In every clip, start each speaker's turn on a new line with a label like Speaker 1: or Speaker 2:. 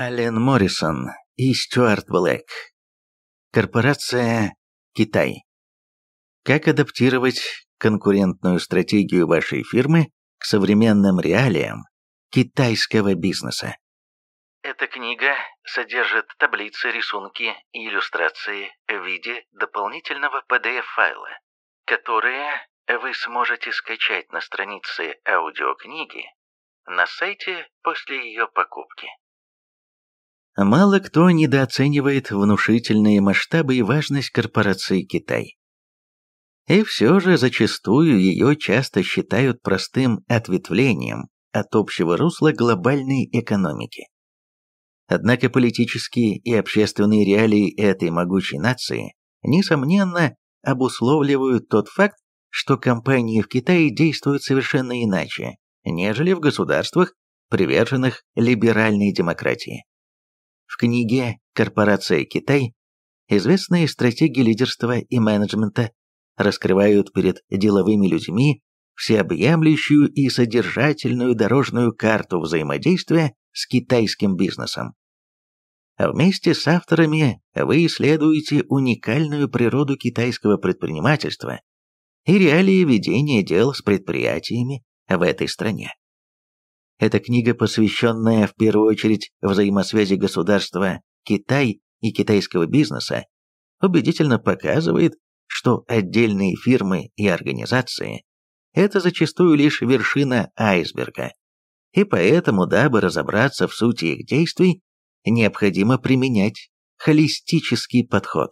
Speaker 1: Ален Моррисон и Стюарт Блэк. Корпорация Китай. Как адаптировать конкурентную стратегию вашей фирмы к современным реалиям китайского бизнеса? Эта книга содержит таблицы, рисунки и иллюстрации в виде дополнительного PDF-файла, которые вы сможете скачать на странице аудиокниги на сайте после ее покупки. Мало кто недооценивает внушительные масштабы и важность корпорации Китай. И все же зачастую ее часто считают простым ответвлением от общего русла глобальной экономики. Однако политические и общественные реалии этой могучей нации, несомненно, обусловливают тот факт, что компании в Китае действуют совершенно иначе, нежели в государствах, приверженных либеральной демократии. В книге «Корпорация Китай» известные стратегии лидерства и менеджмента раскрывают перед деловыми людьми всеобъемлющую и содержательную дорожную карту взаимодействия с китайским бизнесом. А Вместе с авторами вы исследуете уникальную природу китайского предпринимательства и реалии ведения дел с предприятиями в этой стране. Это книга, посвященная в первую очередь взаимосвязи государства Китай и китайского бизнеса, убедительно показывает, что отдельные фирмы и организации – это зачастую лишь вершина айсберга. И поэтому, дабы разобраться в сути их действий, необходимо применять холистический подход.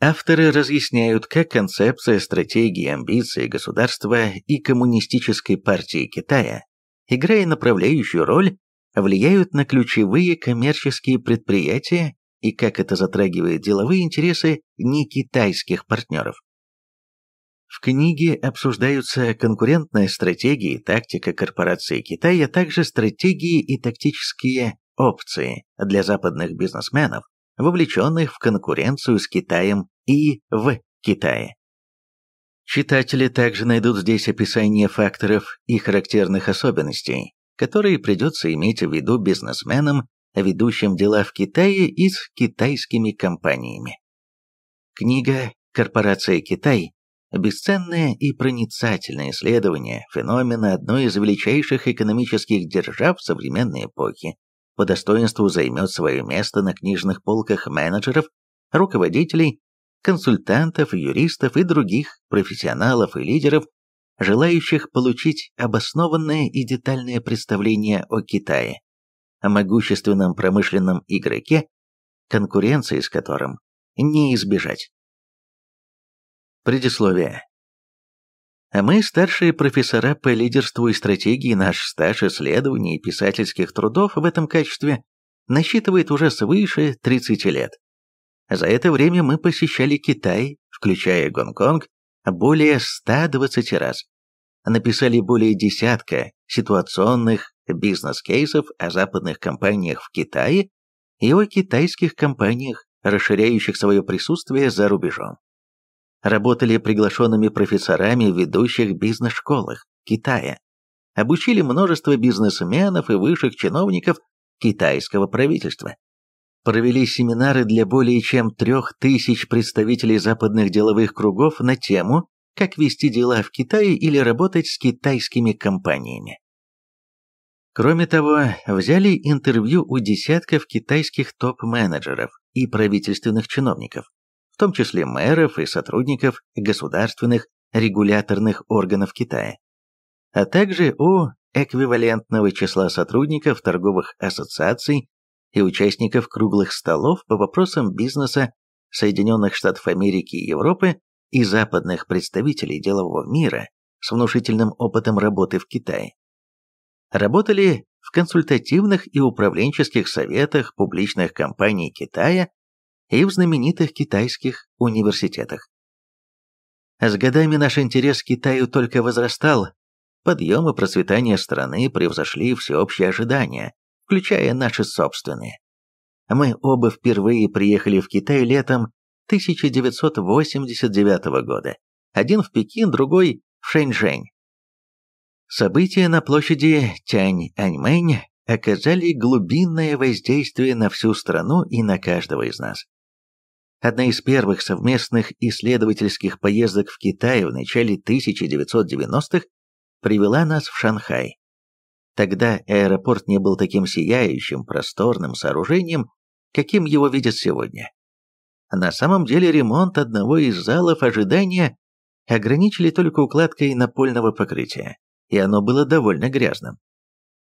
Speaker 1: Авторы разъясняют, как концепция стратегии амбиции государства и Коммунистической партии Китая играя направляющую роль, влияют на ключевые коммерческие предприятия и как это затрагивает деловые интересы не китайских партнеров. В книге обсуждаются конкурентная стратегия и тактика корпорации Китая, а также стратегии и тактические опции для западных бизнесменов, вовлеченных в конкуренцию с Китаем и в Китае. Читатели также найдут здесь описание факторов и характерных особенностей, которые придется иметь в виду бизнесменам, ведущим дела в Китае и с китайскими компаниями. Книга «Корпорация Китай» – бесценное и проницательное исследование феномена одной из величайших экономических держав современной эпохи. По достоинству займет свое место на книжных полках менеджеров, руководителей консультантов, юристов и других профессионалов и лидеров, желающих получить обоснованное и детальное представление о Китае, о могущественном промышленном игроке, конкуренции с которым не избежать. Предисловие. А мы, старшие профессора по лидерству и стратегии, наш стаж исследований и писательских трудов в этом качестве насчитывает уже свыше 30 лет. За это время мы посещали Китай, включая Гонконг, более 120 раз. Написали более десятка ситуационных бизнес-кейсов о западных компаниях в Китае и о китайских компаниях, расширяющих свое присутствие за рубежом. Работали приглашенными профессорами в ведущих бизнес-школах Китая. Обучили множество бизнесменов и высших чиновников китайского правительства провели семинары для более чем трех тысяч представителей западных деловых кругов на тему «Как вести дела в Китае или работать с китайскими компаниями». Кроме того, взяли интервью у десятков китайских топ-менеджеров и правительственных чиновников, в том числе мэров и сотрудников государственных регуляторных органов Китая, а также у эквивалентного числа сотрудников торговых ассоциаций и участников круглых столов по вопросам бизнеса Соединенных Штатов Америки и Европы и западных представителей делового мира с внушительным опытом работы в Китае. Работали в консультативных и управленческих советах публичных компаний Китая и в знаменитых китайских университетах. С годами наш интерес к Китаю только возрастал. Подъем и процветание страны превзошли всеобщие ожидания, включая наши собственные. Мы оба впервые приехали в Китай летом 1989 года. Один в Пекин, другой в Шэньчжэнь. События на площади Тяньаньмэнь оказали глубинное воздействие на всю страну и на каждого из нас. Одна из первых совместных исследовательских поездок в Китай в начале 1990-х привела нас в Шанхай. Тогда аэропорт не был таким сияющим, просторным сооружением, каким его видят сегодня. На самом деле ремонт одного из залов ожидания ограничили только укладкой напольного покрытия, и оно было довольно грязным.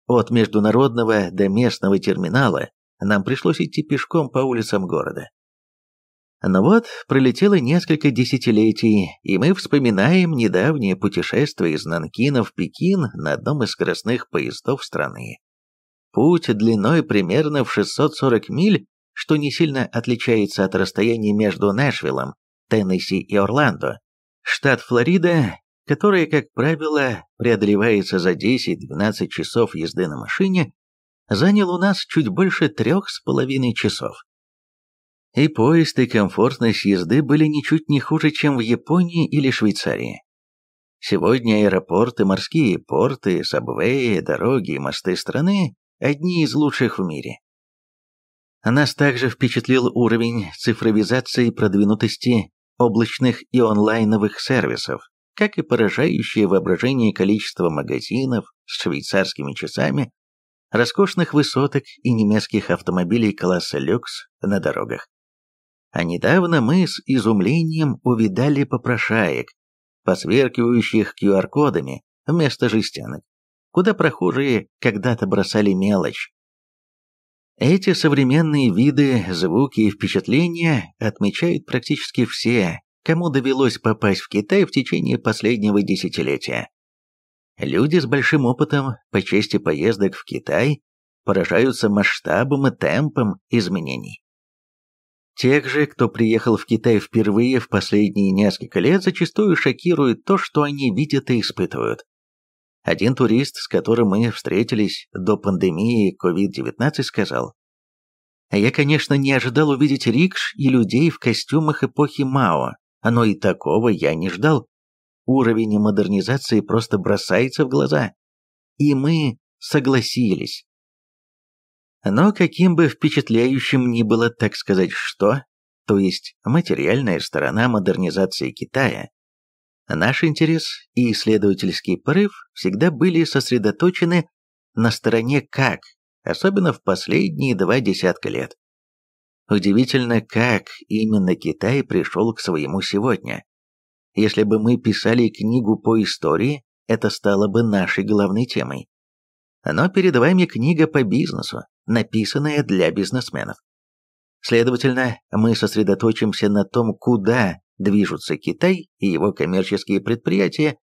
Speaker 1: От международного до местного терминала нам пришлось идти пешком по улицам города. Но ну вот пролетело несколько десятилетий, и мы вспоминаем недавнее путешествие из Нанкина в Пекин на одном из скоростных поездов страны. Путь длиной примерно в 640 миль, что не сильно отличается от расстояния между Нэшвиллом, Теннесси и Орландо. Штат Флорида, который, как правило, преодолевается за 10-12 часов езды на машине, занял у нас чуть больше трех с половиной часов. И поезд, и комфортность езды были ничуть не хуже, чем в Японии или Швейцарии. Сегодня аэропорты, морские порты, сабвеи, дороги и мосты страны – одни из лучших в мире. Нас также впечатлил уровень цифровизации и продвинутости облачных и онлайновых сервисов, как и поражающее воображение количество магазинов с швейцарскими часами, роскошных высоток и немецких автомобилей класса люкс на дорогах. А недавно мы с изумлением увидали попрошаек, посверкивающих QR-кодами вместо жестянок, куда прохожие когда-то бросали мелочь. Эти современные виды, звуки и впечатления отмечают практически все, кому довелось попасть в Китай в течение последнего десятилетия. Люди с большим опытом по части поездок в Китай поражаются масштабом и темпом изменений. Тех же, кто приехал в Китай впервые в последние несколько лет, зачастую шокирует то, что они видят и испытывают. Один турист, с которым мы встретились до пандемии COVID-19, сказал, «Я, конечно, не ожидал увидеть рикш и людей в костюмах эпохи Мао, но и такого я не ждал. Уровень модернизации просто бросается в глаза. И мы согласились». Но каким бы впечатляющим ни было, так сказать, что, то есть материальная сторона модернизации Китая, наш интерес и исследовательский порыв всегда были сосредоточены на стороне «как», особенно в последние два десятка лет. Удивительно, как именно Китай пришел к своему сегодня. Если бы мы писали книгу по истории, это стало бы нашей главной темой. Но перед вами книга по бизнесу, написанное для бизнесменов. Следовательно, мы сосредоточимся на том, куда движутся Китай и его коммерческие предприятия,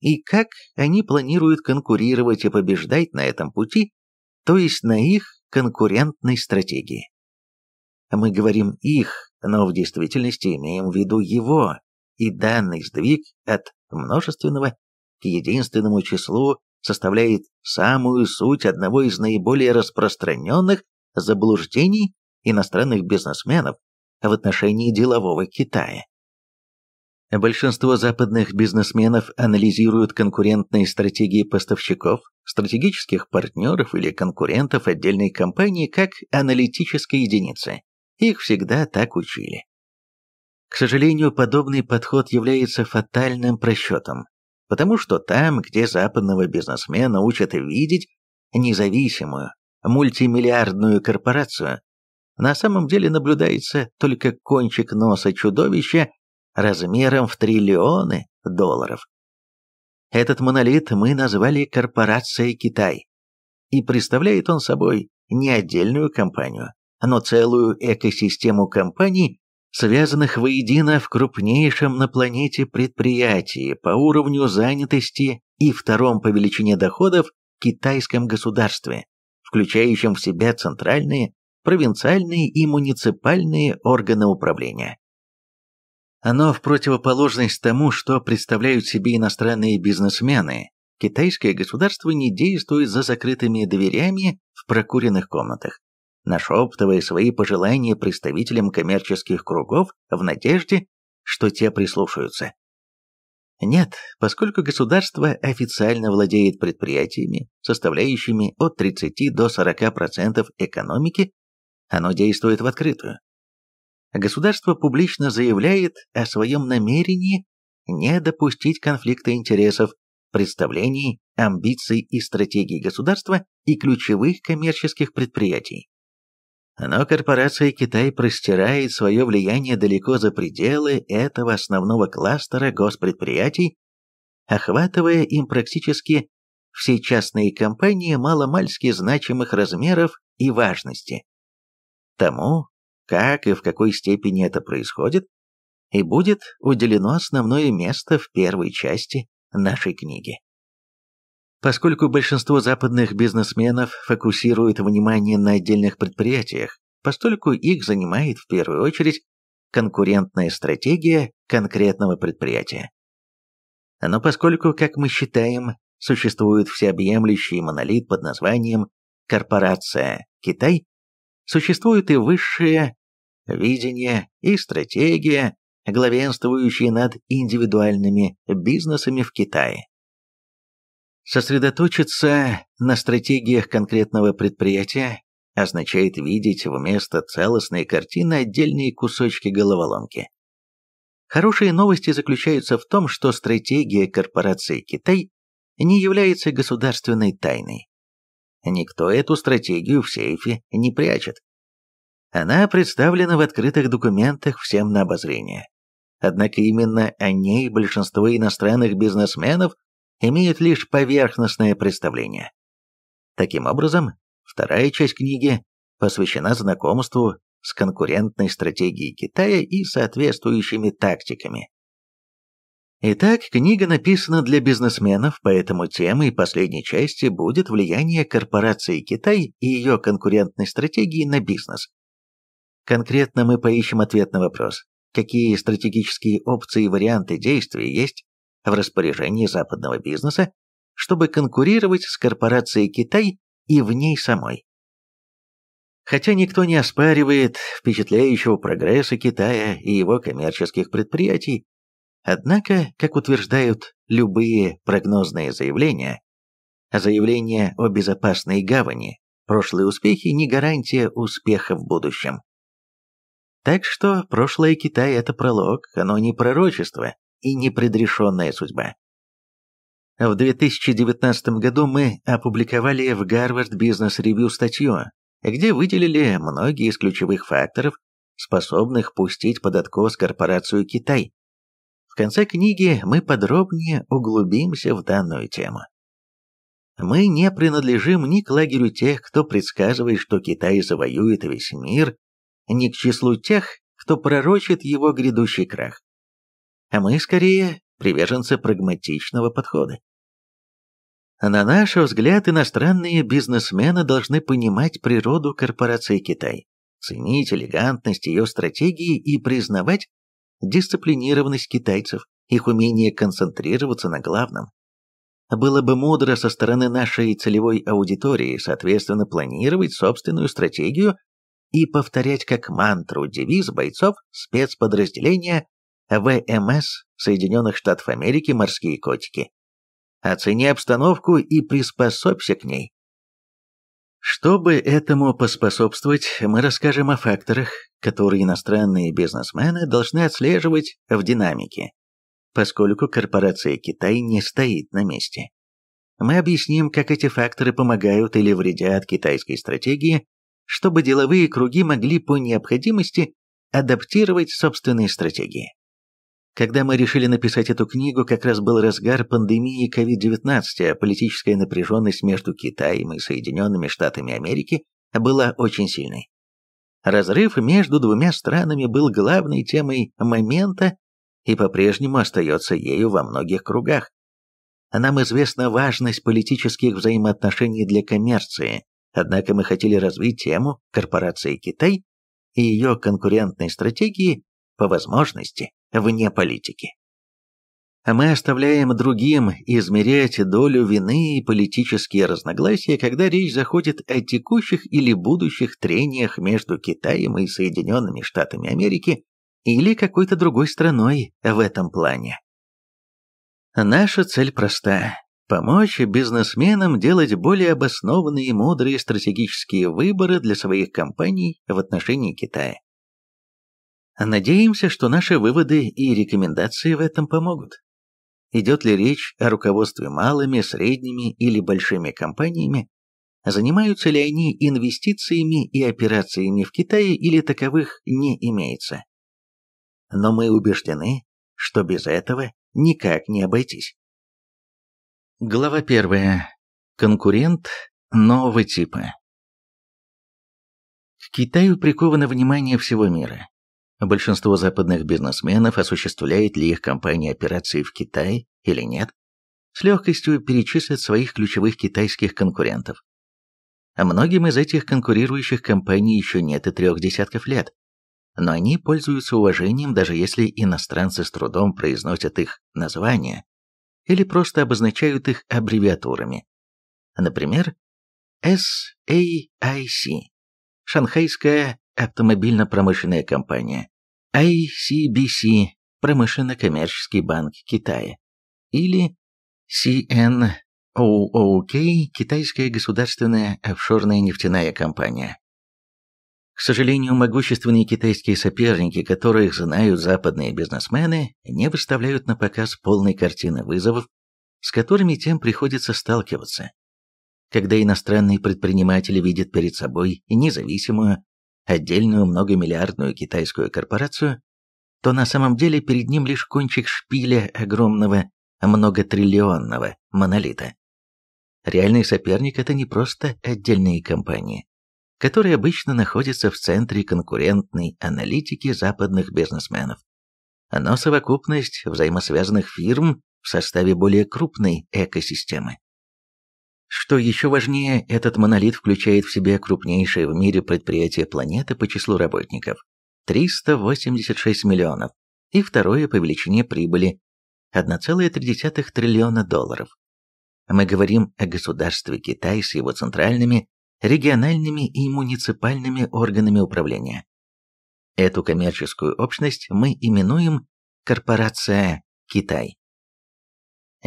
Speaker 1: и как они планируют конкурировать и побеждать на этом пути, то есть на их конкурентной стратегии. Мы говорим «их», но в действительности имеем в виду его, и данный сдвиг от множественного к единственному числу составляет самую суть одного из наиболее распространенных заблуждений иностранных бизнесменов в отношении делового Китая. Большинство западных бизнесменов анализируют конкурентные стратегии поставщиков, стратегических партнеров или конкурентов отдельной компании как аналитические единицы. Их всегда так учили. К сожалению, подобный подход является фатальным просчетом, потому что там, где западного бизнесмена учат видеть независимую, мультимиллиардную корпорацию, на самом деле наблюдается только кончик носа чудовища размером в триллионы долларов. Этот монолит мы назвали корпорацией Китай», и представляет он собой не отдельную компанию, но целую экосистему компаний, связанных воедино в крупнейшем на планете предприятии по уровню занятости и втором по величине доходов китайском государстве, включающем в себя центральные, провинциальные и муниципальные органы управления. Оно в противоположность тому, что представляют себе иностранные бизнесмены, китайское государство не действует за закрытыми дверями в прокуренных комнатах нашептывая свои пожелания представителям коммерческих кругов в надежде, что те прислушаются. Нет, поскольку государство официально владеет предприятиями, составляющими от 30 до 40% экономики, оно действует в открытую. Государство публично заявляет о своем намерении не допустить конфликта интересов, представлений, амбиций и стратегий государства и ключевых коммерческих предприятий. Но корпорация Китай простирает свое влияние далеко за пределы этого основного кластера госпредприятий, охватывая им практически все частные компании маломальски значимых размеров и важности. Тому, как и в какой степени это происходит, и будет уделено основное место в первой части нашей книги. Поскольку большинство западных бизнесменов фокусирует внимание на отдельных предприятиях, постольку их занимает в первую очередь конкурентная стратегия конкретного предприятия. Но поскольку, как мы считаем, существует всеобъемлющий монолит под названием «Корпорация Китай», существует и высшее видение и стратегия, главенствующие над индивидуальными бизнесами в Китае. Сосредоточиться на стратегиях конкретного предприятия означает видеть вместо целостной картины отдельные кусочки головоломки. Хорошие новости заключаются в том, что стратегия корпорации Китай не является государственной тайной. Никто эту стратегию в сейфе не прячет. Она представлена в открытых документах всем на обозрение. Однако именно о ней большинство иностранных бизнесменов имеют лишь поверхностное представление. Таким образом, вторая часть книги посвящена знакомству с конкурентной стратегией Китая и соответствующими тактиками. Итак, книга написана для бизнесменов, поэтому темой последней части будет влияние корпорации Китай и ее конкурентной стратегии на бизнес. Конкретно мы поищем ответ на вопрос, какие стратегические опции и варианты действий есть в распоряжении западного бизнеса, чтобы конкурировать с корпорацией Китай и в ней самой. Хотя никто не оспаривает впечатляющего прогресса Китая и его коммерческих предприятий, однако, как утверждают любые прогнозные заявления, заявления о безопасной гавани, прошлые успехи не гарантия успеха в будущем. Так что прошлое Китая – это пролог, оно не пророчество, и непредрешенная судьба. В 2019 году мы опубликовали в Гарвард Бизнес Ревью статью, где выделили многие из ключевых факторов, способных пустить под откос корпорацию Китай. В конце книги мы подробнее углубимся в данную тему. Мы не принадлежим ни к лагерю тех, кто предсказывает, что Китай завоюет весь мир, ни к числу тех, кто пророчит его грядущий крах. А Мы скорее приверженцы прагматичного подхода. На наш взгляд, иностранные бизнесмены должны понимать природу корпорации Китай, ценить элегантность ее стратегии и признавать дисциплинированность китайцев, их умение концентрироваться на главном. Было бы мудро со стороны нашей целевой аудитории, соответственно, планировать собственную стратегию и повторять как мантру девиз бойцов спецподразделения ВМС Соединенных Штатов Америки «Морские котики». Оцени обстановку и приспособься к ней. Чтобы этому поспособствовать, мы расскажем о факторах, которые иностранные бизнесмены должны отслеживать в динамике, поскольку корпорация Китай не стоит на месте. Мы объясним, как эти факторы помогают или вредят китайской стратегии, чтобы деловые круги могли по необходимости адаптировать собственные стратегии. Когда мы решили написать эту книгу, как раз был разгар пандемии COVID-19, а политическая напряженность между Китаем и Соединенными Штатами Америки была очень сильной. Разрыв между двумя странами был главной темой момента и по-прежнему остается ею во многих кругах. Нам известна важность политических взаимоотношений для коммерции, однако мы хотели развить тему корпорации Китай и ее конкурентной стратегии по возможности вне политики. А мы оставляем другим измерять долю вины и политические разногласия, когда речь заходит о текущих или будущих трениях между Китаем и Соединенными Штатами Америки или какой-то другой страной в этом плане. Наша цель проста – помочь бизнесменам делать более обоснованные и мудрые стратегические выборы для своих компаний в отношении Китая Надеемся, что наши выводы и рекомендации в этом помогут. Идет ли речь о руководстве малыми, средними или большими компаниями? Занимаются ли они инвестициями и операциями в Китае или таковых не имеется? Но мы убеждены, что без этого никак не обойтись. Глава первая. Конкурент нового типа. К Китаю приковано внимание всего мира. Большинство западных бизнесменов осуществляет ли их компания операции в Китае или нет, с легкостью перечислят своих ключевых китайских конкурентов. А многим из этих конкурирующих компаний еще нет и трех десятков лет, но они пользуются уважением, даже если иностранцы с трудом произносят их названия или просто обозначают их аббревиатурами. Например, SAIC – Шанхайская автомобильно-промышленная компания, ICBC а – Промышленно-коммерческий банк Китая, или CNOOK – Китайская государственная офшорная нефтяная компания. К сожалению, могущественные китайские соперники, которых знают западные бизнесмены, не выставляют на показ полной картины вызовов, с которыми тем приходится сталкиваться. Когда иностранный предприниматель видит перед собой независимую, отдельную многомиллиардную китайскую корпорацию, то на самом деле перед ним лишь кончик шпиля огромного многотриллионного монолита. Реальный соперник – это не просто отдельные компании, которые обычно находятся в центре конкурентной аналитики западных бизнесменов, но совокупность взаимосвязанных фирм в составе более крупной экосистемы. Что еще важнее, этот монолит включает в себя крупнейшее в мире предприятие планеты по числу работников – 386 миллионов, и второе по величине прибыли – 1,3 триллиона долларов. Мы говорим о государстве Китай с его центральными, региональными и муниципальными органами управления. Эту коммерческую общность мы именуем «Корпорация Китай».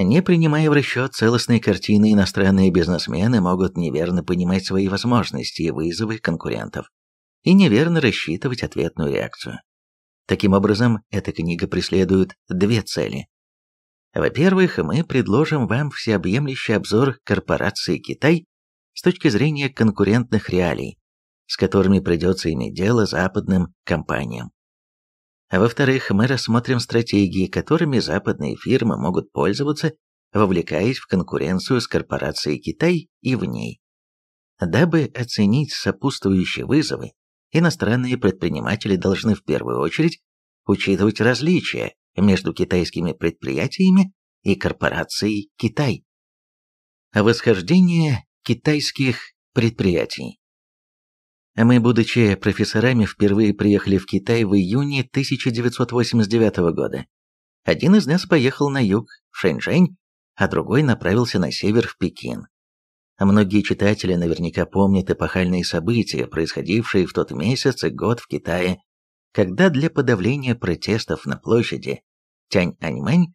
Speaker 1: Не принимая в расчет целостной картины, иностранные бизнесмены могут неверно понимать свои возможности и вызовы конкурентов и неверно рассчитывать ответную реакцию. Таким образом, эта книга преследует две цели. Во-первых, мы предложим вам всеобъемлющий обзор корпорации Китай с точки зрения конкурентных реалий, с которыми придется иметь дело западным компаниям. А во-вторых, мы рассмотрим стратегии, которыми западные фирмы могут пользоваться, вовлекаясь в конкуренцию с корпорацией Китай и в ней. Дабы оценить сопутствующие вызовы, иностранные предприниматели должны в первую очередь учитывать различия между китайскими предприятиями и корпорацией Китай. Восхождение китайских предприятий а мы, будучи профессорами, впервые приехали в Китай в июне 1989 года. Один из нас поехал на юг, в Шэньчжэнь, а другой направился на север, в Пекин. А многие читатели наверняка помнят эпохальные события, происходившие в тот месяц и год в Китае, когда для подавления протестов на площади Тянь-Аньмэнь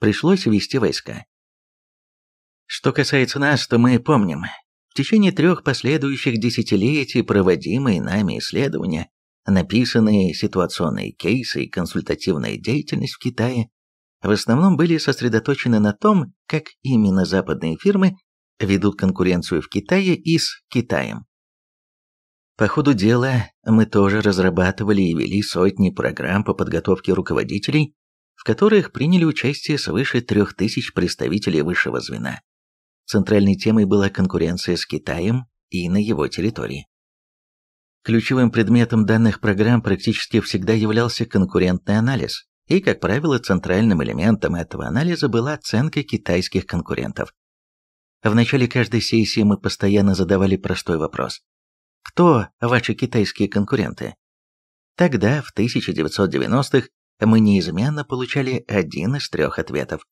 Speaker 1: пришлось ввести войска. Что касается нас, то мы помним, течение трех последующих десятилетий проводимые нами исследования, написанные ситуационные кейсы и консультативная деятельность в Китае в основном были сосредоточены на том, как именно западные фирмы ведут конкуренцию в Китае и с Китаем. По ходу дела мы тоже разрабатывали и вели сотни программ по подготовке руководителей, в которых приняли участие свыше 3000 представителей высшего звена. Центральной темой была конкуренция с Китаем и на его территории. Ключевым предметом данных программ практически всегда являлся конкурентный анализ, и, как правило, центральным элементом этого анализа была оценка китайских конкурентов. В начале каждой сессии мы постоянно задавали простой вопрос. Кто ваши китайские конкуренты? Тогда, в 1990-х, мы неизменно получали один из трех ответов.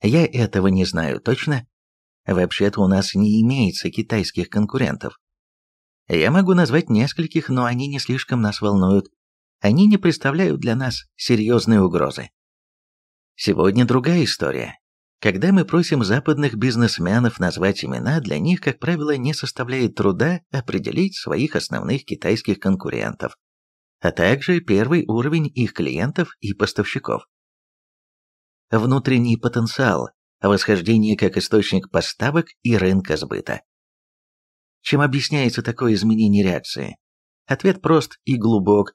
Speaker 1: Я этого не знаю точно, Вообще-то у нас не имеется китайских конкурентов. Я могу назвать нескольких, но они не слишком нас волнуют. Они не представляют для нас серьезной угрозы. Сегодня другая история. Когда мы просим западных бизнесменов назвать имена, для них, как правило, не составляет труда определить своих основных китайских конкурентов, а также первый уровень их клиентов и поставщиков. Внутренний потенциал восхождение как источник поставок и рынка сбыта. Чем объясняется такое изменение реакции? Ответ прост и глубок.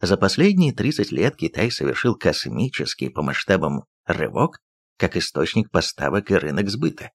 Speaker 1: За последние 30 лет Китай совершил космический по масштабам рывок как источник поставок и рынок сбыта.